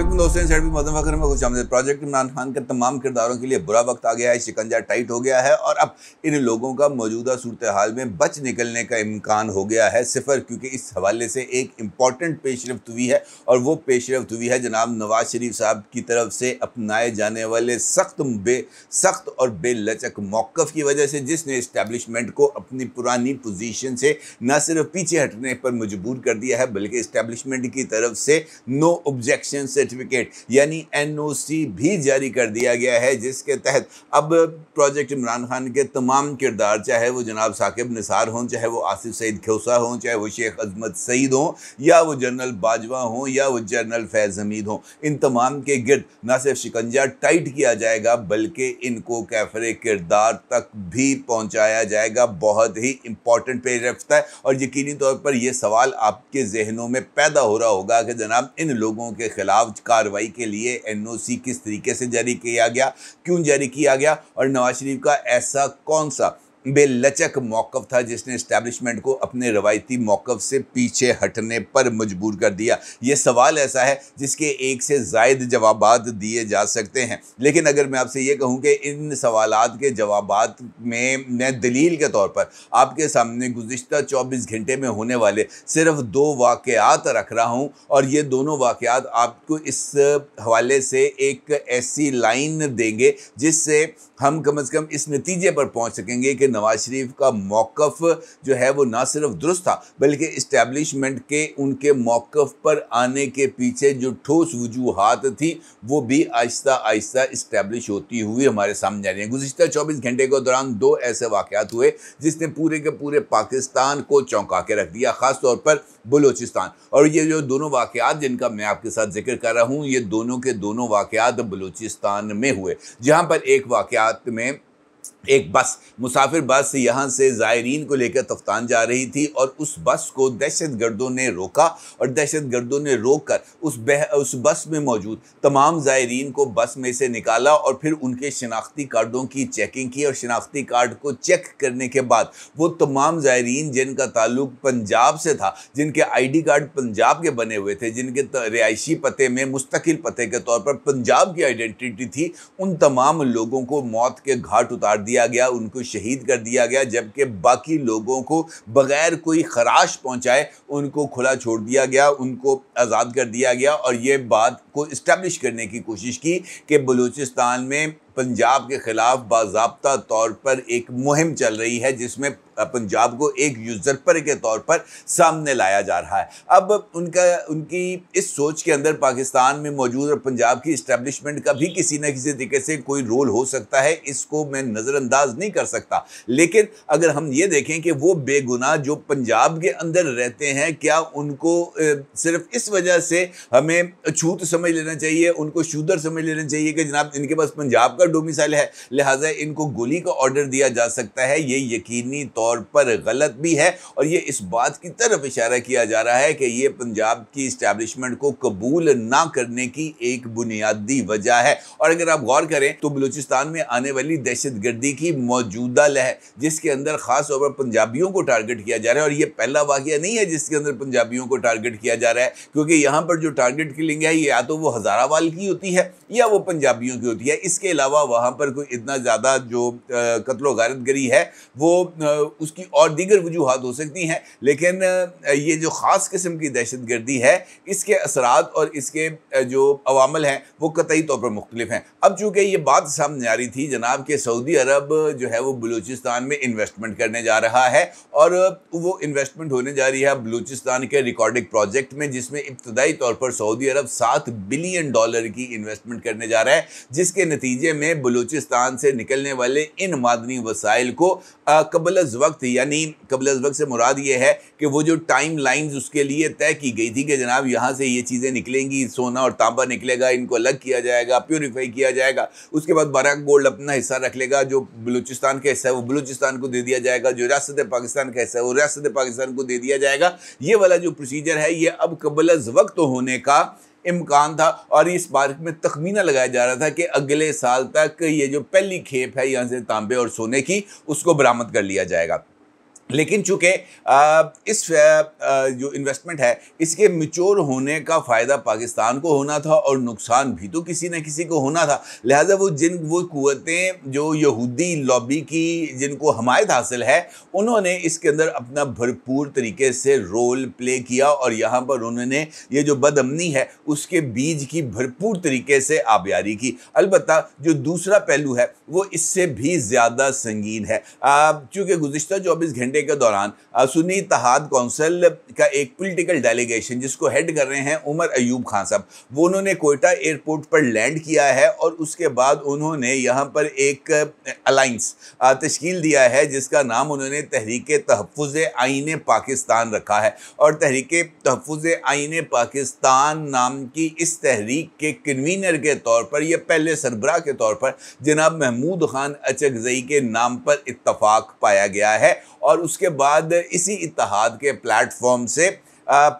अलैक्म दोस्तों साइड भी फखर में खुश आमद प्रोजेक्ट इमरान खान के तमाम किरदारों के लिए बुरा वक्त आ गया है शिकंजा टाइट हो गया है और अब इन लोगों का मौजूदा सूरत हाल में बच निकलने का इम्कान हो गया है सिफर क्योंकि इस हवाले से एक इम्पॉर्टेंट पेशरफ हुई है और वो पेशरफ हुई है जनाब नवाज शरीफ साहब की तरफ से अपनाए जाने वाले सख्त बे सख्त और बेलचक मौक़ की वजह से जिसने इस्टेबलिशमेंट को अपनी पुरानी पोजिशन से न सिर्फ पीछे हटने पर मजबूर कर दिया है बल्कि इस्टेबलिशमेंट की तरफ से नो ऑब्जेक्शन से सर्टिफिकेट यानी एनओसी भी जारी कर दिया गया है जिसके तहत अब प्रोजेक्ट इमरान खान के तमाम किरदार चाहे वो जनाब साकिब निसार हों चाहे वो आसिफ सईद खोसा हों चाहे वो शेख अजमत सईद हों या वो जनरल बाजवा हों या वो जनरल फैज़ हमीद हों इन तमाम के गिरद न सिर्फ शिकंजा टाइट किया जाएगा बल्कि इनको कैफर किरदार तक भी पहुंचाया जाएगा बहुत ही इंपॉर्टेंट पेज रखता है और यकीनी तौर पर यह सवाल आपके जहनों में पैदा हो रहा होगा कि जनाब इन लोगों के ख़िलाफ़ कार्रवाई के लिए एनओसी किस तरीके से जारी किया गया क्यों जारी किया गया और नवाज शरीफ का ऐसा कौन सा बेलचक मौक़ था जिसने इस्टेबलिशमेंट को अपने रवायती मौक़ से पीछे हटने पर मजबूर कर दिया ये सवाल ऐसा है जिसके एक से जायद जवाब दिए जा सकते हैं लेकिन अगर मैं आपसे ये कहूँ कि इन सवाल के जवाब में मैं दलील के तौर पर आपके सामने गुज्त चौबीस घंटे में होने वाले सिर्फ दो वाक़ात रख रहा हूँ और ये दोनों वाक़ात आपको इस हवाले से एक ऐसी लाइन देंगे जिससे हम कम से कम इस नतीजे पर पहुंच सकेंगे कि नवाज शरीफ का मौक़ जो है वो ना सिर्फ दुरुस्त था बल्कि इस्टेब्लिशमेंट के उनके मौक़ पर आने के पीछे जो ठोस वजूहत थी वो भी आहिस्ता आहिस्ता इस्टेब्लिश होती हुई हमारे सामने आ रही है गुजशत चौबीस घंटे के दौरान दो ऐसे वाक़ हुए जिसने पूरे के पूरे पाकिस्तान को चौंका के रख दिया ख़ासतौर पर बलूचिस्तान और ये जो दोनों वाक़ात जिनका मैं आपके साथ जिक्र कर रहा हूँ ये दोनों के दोनों वाक़ात बलूचिस्तान में हुए जहाँ पर एक वाक़ात में एक बस मुसाफिर बस यहाँ से ज़ायरीन को लेकर तफ्तान जा रही थी और उस बस को दहशत गर्दों ने रोका और दहशत गर्दों ने रोक कर उस बह उस बस में मौजूद तमाम ज़ायरीन को बस में से निकाला और फिर उनके शनाख्ती कार्डों की चेकिंग की और शनाख्ती कार्ड को चेक करने के बाद वो तमाम ज़ायरीन जिनका ताल्लुक पंजाब से था जिनके आई डी कार्ड पंजाब के बने हुए थे जिनके रिहायशी पते में मुस्तकिल पते के तौर पर पंजाब की आइडेंटिटी थी उन तमाम लोगों को मौत के घाट उतार दिया दिया गया उनको शहीद कर दिया गया जबकि बाकी लोगों को बग़ैर कोई खराश पहुंचाए उनको खुला छोड़ दिया गया उनको आज़ाद कर दिया गया और ये बात को इस्टबलिश करने की कोशिश की कि बलूचिस्तान में पंजाब के ख़िलाफ़ बाबा तौर पर एक मुहिम चल रही है जिसमें पंजाब को एक यूज़रपर के तौर पर सामने लाया जा रहा है अब उनका उनकी इस सोच के अंदर पाकिस्तान में मौजूद और पंजाब की इस्टेब्लिशमेंट का भी किसी न किसी तरीके से कोई रोल हो सकता है इसको मैं नज़रअंदाज नहीं कर सकता लेकिन अगर हम ये देखें कि वो बेगुनाह जो पंजाब के अंदर रहते हैं क्या उनको सिर्फ इस वजह से हमें छूत समझ लेना चाहिए उनको शूदर समझ लेना चाहिए कि जनाब इनके पास पंजाब आपका डोमिसाइल है लिहाजा इनको गोली का ऑर्डर दिया जा सकता है ये यकीनी तौर पर गलत भी है और ये इस बात की तरफ इशारा किया जा रहा है कि ये पंजाब की इस्टेब्लिशमेंट को कबूल ना करने की एक बुनियादी वजह है और अगर आप गौर करें तो बलूचिस्तान में आने वाली दहशत गर्दी की मौजूदा लहर जिसके अंदर खास तौर पर पंजाबियों को टारगेट किया जा रहा है और ये पहला वाक्य नहीं है जिसके अंदर पंजाबियों को टारगेट किया जा रहा है क्योंकि यहाँ पर जो टारगेट किलिंग है या तो वो हज़ारावाल की होती है या वो पंजाबियों की होती है इसके अलावा अलावा वहाँ पर कोई इतना ज़्यादा जो कत्लो गारत गरी है वो उसकी और दीगर वजूहत हो सकती हैं लेकिन ये जो ख़ास किस्म की दहशत गर्दी है इसके असरात और इसके जो अवामल हैं वो कतई तौर पर मुख्तलिफ हैं अब चूँकि ये बात सामने आ रही थी जनाब के सऊदी अरब जो है वो बलूचिस्तान में इन्वेस्टमेंट करने जा रहा है और वो इन्वेस्टमेंट होने जा रही है बलूचिस्तान के रिकॉर्डिंग प्रोजेक्ट में जिसमें इब्तदाई तौर पर सऊदी अरब सात बिलियन डॉलर की इन्वेस्टमेंट करने जा रहा है जिसके नतीजे में बलूचिस्तान से निकलने वाले इन मादनी वसाइल को कबलज वक्त यानी कबलज वक्त से मुराद ये है कि वो जो टाइम लाइन्स उसके लिए तय की गई थी कि जनाब यहाँ से ये चीज़ें निकलेंगी सोना और तांबा निकलेगा इनको अलग किया जाएगा प्योरीफाई किया जाएगा उसके बाद बारह गोल्ड अपना हिस्सा रख लेगा जो बलूचिस्तान का हिस्सा है वो बलूचिस्तान को दे दिया जाएगा जो रियासत पाकिस्तान का हिस्सा है वो रियासत पाकिस्तान को दे दिया जाएगा ये वाला जो प्रोसीजर है ये अब कबलज वक्त होने का इम्कान था और इस बार में तखमीना लगाया जा रहा था कि अगले साल तक ये जो पहली खेप है यहाँ से तांबे और सोने की उसको बरामद कर लिया जाएगा लेकिन चूंकि इस जो इन्वेस्टमेंट है इसके मिच्योर होने का फ़ायदा पाकिस्तान को होना था और नुकसान भी तो किसी न किसी को होना था लिहाजा वो जिन वो क़वतें जो यहूदी लॉबी की जिनको हमायत हासिल है उन्होंने इसके अंदर अपना भरपूर तरीके से रोल प्ले किया और यहाँ पर उन्होंने ये जो बदमनी है उसके बीज की भरपूर तरीके से आबियारी की अलबत् जो दूसरा पहलू है वो इससे भी ज़्यादा संगीन है चूँकि गुज्तर चौबीस घंटे घंटे के दौरान सुनी तहाद कौंसिल का एक पोलिटिकल डेलीगेशन जिसको हेड कर रहे हैं उमर अयूब खान साहब वो उन्होंने कोयटा एयरपोर्ट पर लैंड किया है और उसके बाद उन्होंने यहाँ पर एक अलाइंस तश्कील दिया है जिसका नाम उन्होंने तहरीक तहफ़ आइन पाकिस्तान रखा है और तहरीक तहफ़ आइन पाकिस्तान नाम की इस तहरीक के कन्वीनर के तौर पर यह पहले सरबराह के तौर पर जनाब महमूद खान अचकजई के नाम पर इतफाक़ पाया गया है और उसके बाद इसी इतिहाद के प्लेटफॉर्म से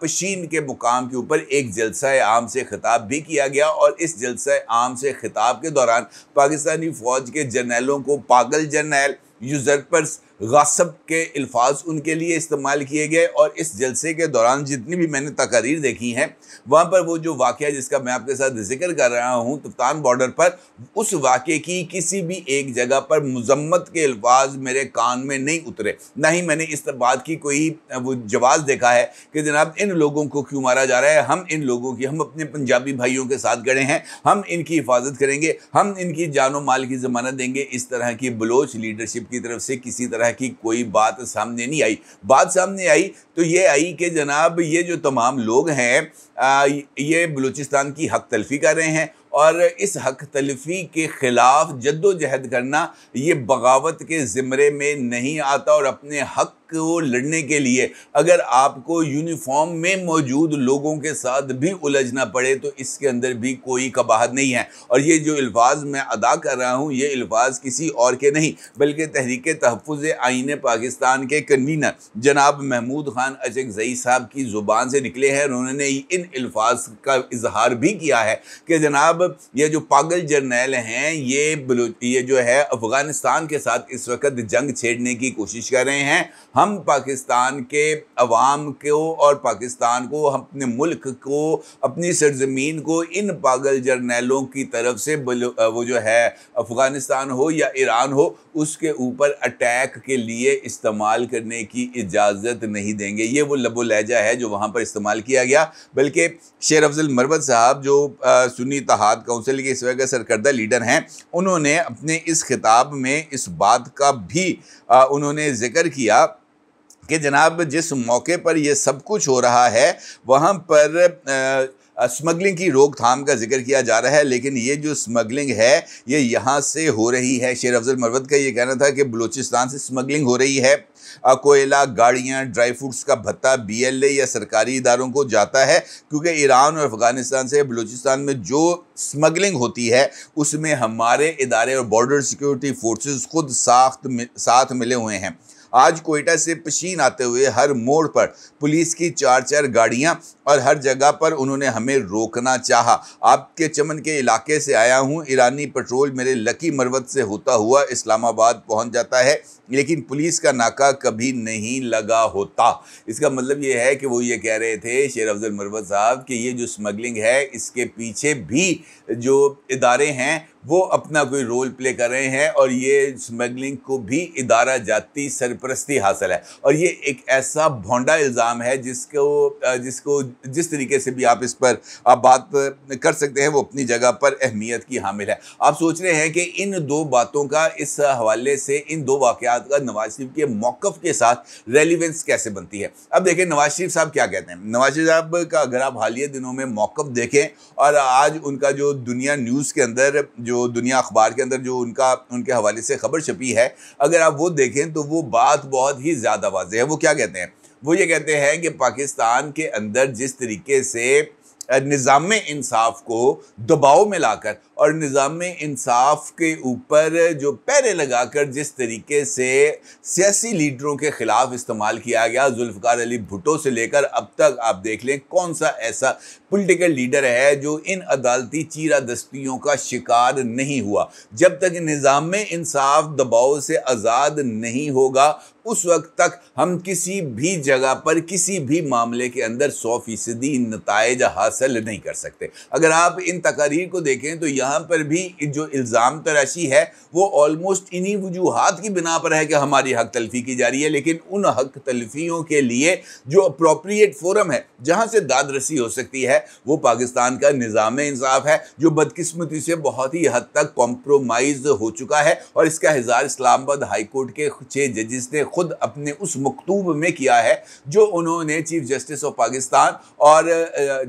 पशीन के मुकाम के ऊपर एक जलसा आम से खिताब भी किया गया और इस जलसा आम से खिताब के दौरान पाकिस्तानी फ़ौज के जर्नैलों को पागल जर्नैल यूजरपर्स गसब के अल्फाज उनके लिए इस्तेमाल किए गए और इस जलसे के दौरान जितनी भी मैंने तकारीर देखी हैं वहाँ पर वो जो वाक़ जिसका मैं आपके साथ जिक्र कर रहा हूँ तुफ्तान बॉर्डर पर उस वाक़े की किसी भी एक जगह पर मजम्मत के अल्फाज मेरे कान में नहीं उतरे ना ही मैंने इस बात की कोई वो जवाब देखा है कि जनाब इन लोगों को क्यों मारा जा रहा है हम इन लोगों की हम अपने पंजाबी भाइयों के साथ गड़े हैं हम इनकी हिफाजत करेंगे हम इनकी जानो माल की जमानत देंगे इस तरह की बलोच लीडरशिप की तरफ से किसी तरह तरह की कोई बात सामने नहीं आई बात सामने आई तो ये आई कि जनाब ये जो तमाम लोग हैं ये बलूचिस्तान की हक तलफी कर रहे हैं और इस हक तलफी के ख़िलाफ़ जद्दोजहद करना ये बगावत के ज़िमरे में नहीं आता और अपने हक को लड़ने के लिए अगर आपको यूनिफॉर्म में मौजूद लोगों के साथ भी उलझना पड़े तो इसके अंदर भी कोई कबाहत नहीं है और ये जो अल्फाज मैं अदा कर रहा हूँ ये अल्फाज किसी और के नहीं बल्कि तहरीक तहफ़ आइन पाकिस्तान के कन्वीनर जनाब महमूद खान अचक जई साहब की ज़ुबान से निकले हैं उन्होंने इन अल्फाज का इजहार भी किया है कि जनाब ये जो पागल जर्नैल हैं ये ये जो है अफ़गानिस्तान के साथ इस वक्त जंग छेड़ने की कोशिश कर रहे हैं हम हम पाकिस्तान के अवाम को और पाकिस्तान को अपने मुल्क को अपनी सरजमीन को इन पागल जर्नैलों की तरफ से वो जो है अफ़गानिस्तान हो या ईरान हो उसके ऊपर अटैक के लिए इस्तेमाल करने की इजाज़त नहीं देंगे ये वो लबो लहजा है जो वहाँ पर इस्तेमाल किया गया बल्कि शेर अफजल मरवत साहब जो सुनी तहाद कौंसिल के इस वक्त सरकर्दा लीडर हैं उन्होंने अपने इस खिताब में इस बात का भी आ, उन्होंने ज़िक्र किया कि जनाब जिस मौके पर यह सब कुछ हो रहा है वहाँ पर स्मगलिंग की रोकथाम का जिक्र किया जा रहा है लेकिन ये जो स्मगलिंग है ये यहाँ से हो रही है शेर अफजल मरवत का ये कहना था कि बलूचिस्तान से स्मगलिंग हो रही है कोयला गाड़ियाँ ड्राई फ्रूट्स का भत्ता बी एल ए या सरकारी इदारों को जाता है क्योंकि ईरान और अफगानिस्तान से बलूचिस्तान में जो स्मगलिंग होती है उसमें हमारे इदारे और बॉर्डर सिक्योरिटी फोर्स खुद साख्त साथ मिले हुए हैं आज कोयटा से पशीन आते हुए हर मोड़ पर पुलिस की चार चार गाड़ियां और हर जगह पर उन्होंने हमें रोकना चाहा आपके चमन के इलाके से आया हूं ईरानी पेट्रोल मेरे लकी मरवत से होता हुआ इस्लामाबाद पहुंच जाता है लेकिन पुलिस का नाका कभी नहीं लगा होता इसका मतलब ये है कि वो ये कह रहे थे शेर अफजल मरवत साहब कि ये जो स्मगलिंग है इसके पीछे भी जो इदारे हैं वो अपना कोई रोल प्ले कर रहे हैं और ये स्मगलिंग को भी इदारा जाती सरपरस्ती हासिल है और ये एक ऐसा भोंडा इल्ज़ाम है जिसको जिसको जिस तरीके से भी आप इस पर आप बात कर सकते हैं वो अपनी जगह पर अहमियत की हामिल है आप सोच रहे हैं कि इन दो बातों का इस हवाले से इन दो वाक़ात बात का नवाज शरीफ के मौकफ के साथ रेलिवेंस कैसे बनती है अब देखें नवाज शरीफ साहब क्या कहते हैं नवाज शरीफ साहब का अगर आप हालिया दिनों में मौकफ देखें और आज उनका जो दुनिया न्यूज़ के अंदर जो दुनिया अखबार के अंदर जो उनका उनके हवाले से खबर छपी है अगर आप वो देखें तो वो बात बहुत ही ज़्यादा वाजह है वो क्या कहते हैं वो ये कहते हैं कि पाकिस्तान के अंदर जिस तरीके से निज़ाम इंसाफ को दबाव में लाकर और निज़ाम इंसाफ के ऊपर जो पैरे लगाकर जिस तरीके से सियासी लीडरों के ख़िलाफ़ इस्तेमाल किया गया जुल्फ़ार अली भुटो से लेकर अब तक आप देख लें कौन सा ऐसा पोलिटिकल लीडर है जो इन अदालती चीरा दस्तियों का शिकार नहीं हुआ जब तक निज़ाम इंसाफ दबाव से आज़ाद नहीं होगा उस वक्त तक हम किसी भी जगह पर किसी भी मामले के अंदर सौ फीसदी नतज हासिल नहीं कर सकते अगर आप इन तकारीर को देखें तो यहाँ यहाँ पर भी जो इल्ज़ाम तराशी है वो ऑलमोस्ट इन्हीं वजूहत की बिना पर है कि हमारी हक तलफी की जा रही है लेकिन उन हक तलफियों के लिए जो अप्रोप्रिएट फोरम है जहाँ से दाद रसी हो सकती है वो पाकिस्तान का निज़ाम इंसाफ है जो बदकस्मती से बहुत ही हद तक कॉम्प्रोमाइज़ हो चुका है और इसका हज़ार इस्लामाबाद हाईकोर्ट के छः जजिस ने खुद अपने उस मकतूब में किया है जो उन्होंने चीफ जस्टिस ऑफ पाकिस्तान और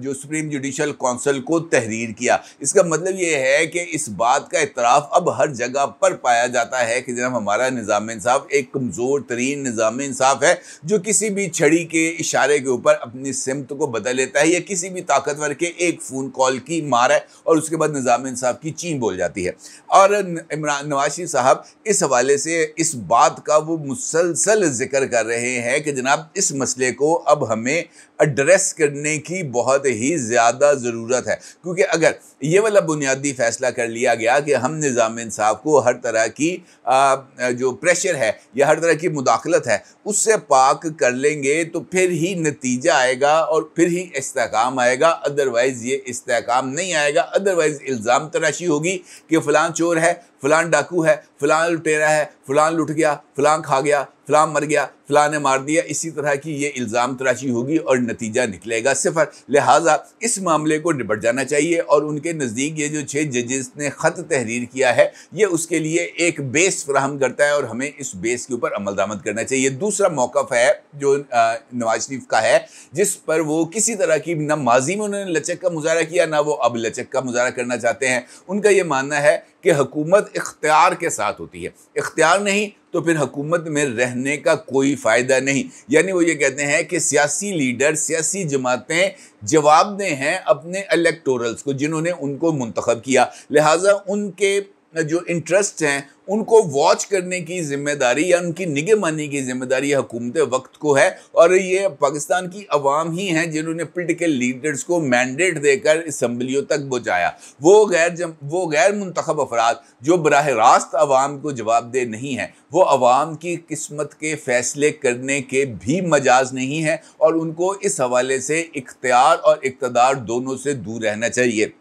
जो सुप्रीम जुडिशल काउंसिल को तहरीर किया इसका मतलब यह है है कि इस बात का इतराफ़ अब हर जगह पर पाया जाता है कि जनाब हमारा निज़ाम इंसाफ एक कमज़ोर तरीन निज़ाम इंसाफ है जो किसी भी छड़ी के इशारे के ऊपर अपनी सिमत को बदल लेता है या किसी भी ताकतवर के एक फ़ोन कॉल की मार है और उसके बाद निज़ाम इंसाफ की चीन बोल जाती है और इमरान नवाशी साहब इस हवाले से इस बात का वो मुसलसल जिक्र कर रहे हैं कि जनाब इस मसले को अब हमें एड्रेस करने की बहुत ही ज़्यादा ज़रूरत है क्योंकि अगर ये वाला बुनियादी ही फैसला कर लिया गया कि हम निज़ाम इंसाफ को हर तरह की आ, जो प्रेशर है या हर तरह की मुदाखलत है उससे पाक कर लेंगे तो फिर ही नतीजा आएगा और फिर ही इसकाम आएगा अदरवाइज़ ये इसकाम नहीं आएगा अदरवाइज़ इल्ज़ाम तराशी होगी कि फ़लाँ चोर है फ़लाँ डाकू है फ़लाँ लुटेरा है फ़लाँ लुट गया फ़लाँ खा गया फलां मर गया फलां ने मार दिया इसी तरह की ये इल्ज़ाम तराशी होगी और नतीजा निकलेगा सिफर लिहाजा इस मामले को निपट जाना चाहिए और उनके नज़दीक ये जो छः जजेस ने ख़त तहरीर किया है ये उसके लिए एक बेस फ्राहम करता है और हमें इस बेस के ऊपर अमल दामद करना चाहिए दूसरा मौक़ है जो नवाज शरीफ का है जिस पर वो किसी तरह की ना माजी में उन्होंने लचक का मुजाह किया ना वो अब लचक का मुजाह करना चाहते हैं उनका ये मानना है कि हकूमत इख्तियार के साथ होती है इख्तियार नहीं तो फिर हकूमत में रहने का कोई फ़ायदा नहीं यानी वो ये कहते हैं कि सियासी लीडर सियासी जमातें जवाबदेह हैं अपने अलेक्टोरल्स को जिन्होंने उनको मंतखब किया लिहाजा उनके जो इंटरेस्ट हैं उनको वॉच करने की जिम्मेदारी या उनकी निगेमानी की जिम्मेदारी हुकूमत वक्त को है और ये पाकिस्तान की अवाम ही हैं जिन्होंने पोलिटिकल लीडर्स को मैंडेट देकर इसम्बलियों तक पहुँचाया वो गैर जम वो गैर मंतखब अफराद जो बरह रास्त आवाम को जवाबदेह नहीं है वो आवाम की किस्मत के फैसले करने के भी मजाज नहीं है और उनको इस हवाले से इख्तियार और इकतदार दोनों से दूर रहना चाहिए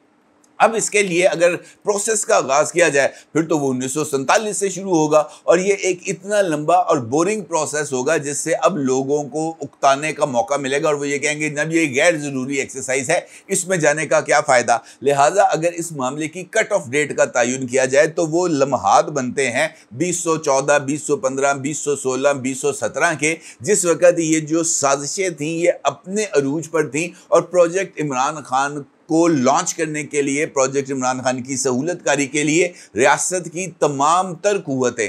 अब इसके लिए अगर प्रोसेस का आगाज़ किया जाए फिर तो वो उन्नीस से शुरू होगा और ये एक इतना लंबा और बोरिंग प्रोसेस होगा जिससे अब लोगों को उकताने का मौका मिलेगा और वो ये कहेंगे जब ये गैर ज़रूरी एक्सरसाइज है इसमें जाने का क्या फ़ायदा लिहाजा अगर इस मामले की कट ऑफ डेट का तयन किया जाए तो वो लम्हात बनते हैं बीस सौ चौदह बीस सौ पंद्रह बीस सौ सोलह बीस सौ सत्रह के जिस वक्त ये जो साजिशें थीं ये अपने अरूज पर थी और प्रोजेक्ट इमरान खान को लॉन्च करने के लिए प्रोजेक्ट इमरान खान की सहूलतकारी के लिए रियासत की तमाम तर कुतें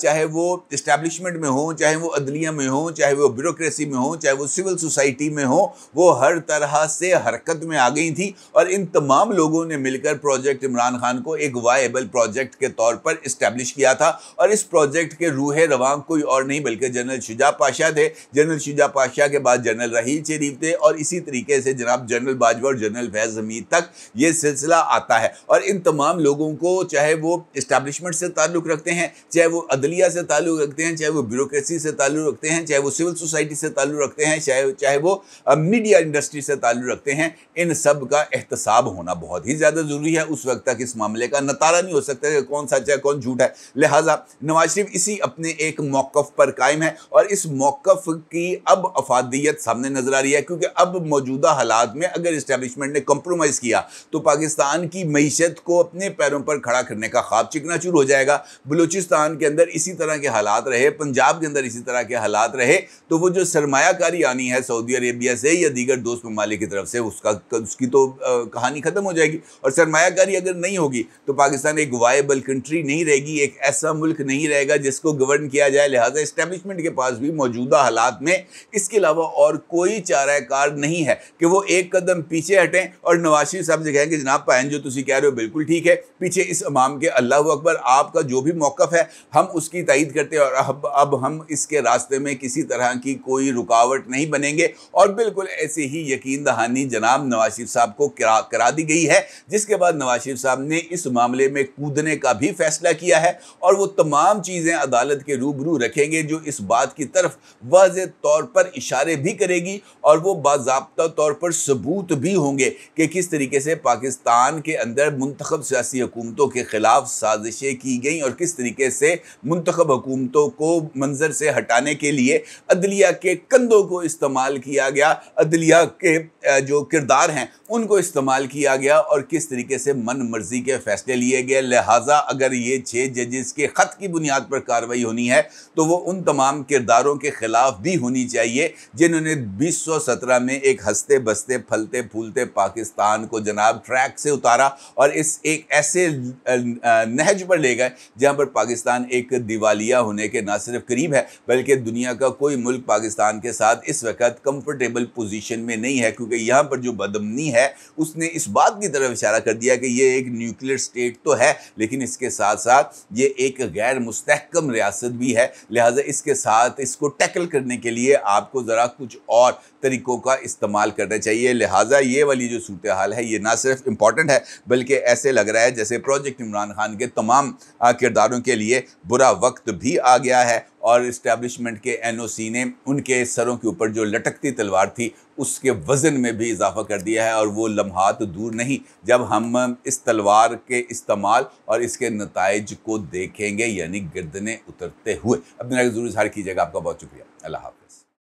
चाहे वो इस्टेब्लिशमेंट में हों चाहे वो अदलिया में हों चाहे वो ब्यूरोसी में हों चाहे वो सिविल सोसाइटी में हों वो हर तरह से हरकत में आ गई थी और इन तमाम लोगों ने मिलकर प्रोजेक्ट इमरान खान को एक वाइबल प्रोजेक्ट के तौर पर इस्टेब्लिश किया था और इस प्रोजेक्ट के रूह रवान कोई और नहीं बल्कि जनरल शुजा पाशा थे जनरल शुजा पाशा के बाद जनरल रहील शरीफ थे और इसी तरीके से जनाब जनरल बाजवा और जनरल फैज ज़मीन तक ये सिलसिला आता है और इन तमाम लोगों को चाहे वो इस्टबलिशमेंट से ताल्लुक़ रखते हैं चाहे वो अदलिया से ताल्लुक़ रखते हैं चाहे वो ब्यूरोसी से ताल्लुक़ रखते हैं चाहे वो सिविल सोसाइटी से ताल्लुक़ रखते हैं चाहे चाहे वो मीडिया इंडस्ट्री से ताल्लुक़ रखते हैं इन सब का एहतसाब होना बहुत ही ज़्यादा ज़रूरी है उस वक्त तक इस मामले का नतारा नहीं हो सकता कि कौन सच है कौन झूठ है लिहाजा नवाज शरीफ इसी अपने एक मौक़ पर कायम है और इस मौक़ की अब अफादियत सामने नज़र आ रही है क्योंकि अब मौजूदा हालात में अगर इस्टेबलिशमेंट ने कॉम्प्रोमाइज़ किया तो पाकिस्तान की मीशत को अपने पैरों पर खड़ा करने का ख्वाब चिकना चूर हो जाएगा बलूचिस्तान के अंदर इसी तरह के हालात रहे पंजाब के अंदर इसी तरह के हालात रहे तो वो जो सरमाकारी आनी है सऊदी अरेबिया से या दीगर दोस्त ममालिक की तरफ से उसका उसकी तो कहानी ख़त्म हो जाएगी और सरमाकारी अगर नहीं होगी तो पाकिस्तान एक वायबल कंट्री नहीं रहेगी एक ऐसा मुल्क नहीं रहेगा जिसको गवर्न किया जाए लिहाजा इस्टेबलिशमेंट के पास भी मौजूदा हालात में इसके अलावा और कोई चारा कार नहीं है कि वो एक कदम पीछे हटें और नवाज शरीफ साहब से कहें कि जनाब पैन जो तुम कह रहे हो बिल्कुल ठीक है पीछे इस इमाम के अल्लाह अकबर आपका जो भी मौक़ है हम उसकी तइद करते हैं और अब अब हम इसके रास्ते में किसी तरह की कोई रुकावट नहीं बनेंगे और बिल्कुल ऐसे ही यकीन दहानी जनाब नवाज शरीफ साहब को करा करा दी गई है जिसके बाद नवाज शरीफ साहब ने इस मामले में कूदने का भी फैसला किया है और वो तमाम चीज़ें अदालत के रूबरू रखेंगे जो इस बात की तरफ वाज तौर पर इशारे भी करेगी और वो बाबा तौर पर सबूत भी होंगे कि किस तरीके से पाकिस्तान के अंदर मंतखब सियासी हुकूमतों के ख़िलाफ़ साजिशें की गई और किस तरीके से मंतखब हुकूमतों को मंजर से हटाने के लिए अदलिया के कंधों को इस्तेमाल किया गया अदलिया के जो किरदार हैं उनको इस्तेमाल किया गया और किस तरीके से मन मर्जी के फैसले लिए गए लिहाजा अगर ये छः जजेस के ख़त की बुनियाद पर कार्रवाई होनी है तो वो उन तमाम किरदारों के ख़िलाफ़ भी होनी चाहिए जिन्होंने बीस सौ सत्रह में एक हंसते बसते फलते फूलते पाकिस्तान पाकिस्तान को जनाब ट्रैक से उतारा और इस एक ऐसे नहज पर ले गए जहाँ पर पाकिस्तान एक दिवालिया होने के ना सिर्फ करीब है बल्कि दुनिया का कोई मुल्क पाकिस्तान के साथ इस वक्त कम्फर्टेबल पोजिशन में नहीं है क्योंकि यहाँ पर जो बदमनी है उसने इस बात की तरफ इशारा कर दिया कि ये एक न्यूक्लियर स्टेट तो है लेकिन इसके साथ साथ ये एक गैर मुस्तकम रियासत भी है लिहाजा इसके साथ इसको टैकल करने के लिए आपको ज़रा कुछ और तरीक़ों का इस्तेमाल करना चाहिए लिहाजा ये वाली जो सूरत हाल है ये ना सिर्फ इम्पॉर्टेंट है बल्कि ऐसे लग रहा है जैसे प्रोजेक्ट इमरान खान के तमाम किरदारों के लिए बुरा वक्त भी आ गया है और इस्टेबलिशमेंट के एन ओ सी ने उनके सरों के ऊपर जो लटकती तलवार थी उसके वज़न में भी इजाफा कर दिया है और वो लम्हात दूर नहीं जब हम इस तलवार के इस्तेमाल और इसके नतज को देखेंगे यानी गिरदने उतरते हुए अपने जरूर इजहार कीजिएगा आपका बहुत शुक्रिया अल्लाह हाफ़